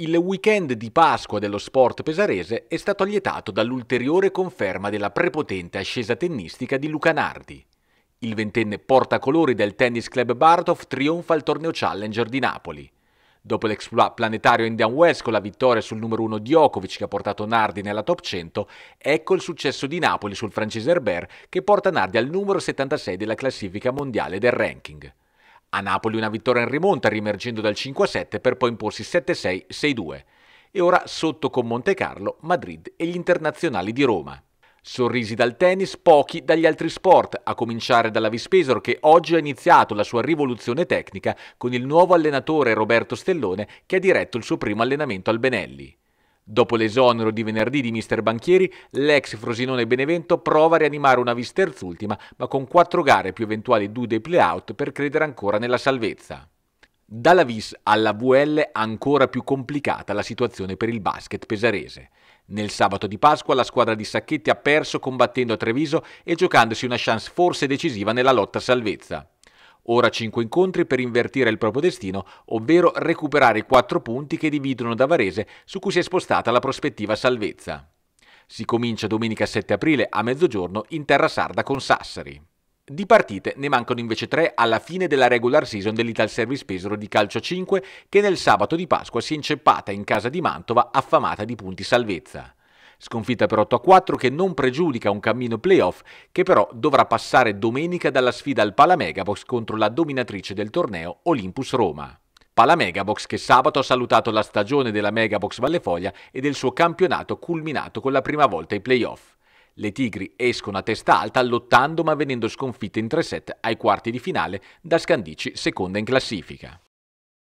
Il weekend di Pasqua dello sport pesarese è stato allietato dall'ulteriore conferma della prepotente ascesa tennistica di Luca Nardi. Il ventenne portacolori del Tennis Club Bartov trionfa al torneo Challenger di Napoli. Dopo l'exploit planetario Indian West con la vittoria sul numero 1 Djokovic che ha portato Nardi nella top 100, ecco il successo di Napoli sul francese Herbert che porta Nardi al numero 76 della classifica mondiale del ranking. A Napoli una vittoria in rimonta rimergendo dal 5-7 per poi imporsi 7-6, 6-2. E ora sotto con Monte Carlo, Madrid e gli internazionali di Roma. Sorrisi dal tennis, pochi dagli altri sport, a cominciare dalla Vispesaro che oggi ha iniziato la sua rivoluzione tecnica con il nuovo allenatore Roberto Stellone che ha diretto il suo primo allenamento al Benelli. Dopo l'esonero di venerdì di mister Banchieri, l'ex Frosinone Benevento prova a rianimare una visterzultima, ma con quattro gare più eventuali due dei playout per credere ancora nella salvezza. Dalla Vis alla VL ancora più complicata la situazione per il basket pesarese. Nel sabato di Pasqua la squadra di Sacchetti ha perso combattendo a Treviso e giocandosi una chance forse decisiva nella lotta a salvezza. Ora 5 incontri per invertire il proprio destino, ovvero recuperare i 4 punti che dividono da Varese su cui si è spostata la prospettiva salvezza. Si comincia domenica 7 aprile a mezzogiorno in terra sarda con Sassari. Di partite ne mancano invece tre alla fine della regular season dell'Ital Service Pesaro di calcio 5 che nel sabato di Pasqua si è inceppata in casa di Mantova affamata di punti salvezza sconfitta per 8-4 a che non pregiudica un cammino playoff che però dovrà passare domenica dalla sfida al Palamegabox contro la dominatrice del torneo Olympus Roma. Palamegabox che sabato ha salutato la stagione della Megabox Vallefoglia e del suo campionato culminato con la prima volta ai playoff. Le Tigri escono a testa alta lottando ma venendo sconfitte in 3 set ai quarti di finale da Scandici seconda in classifica.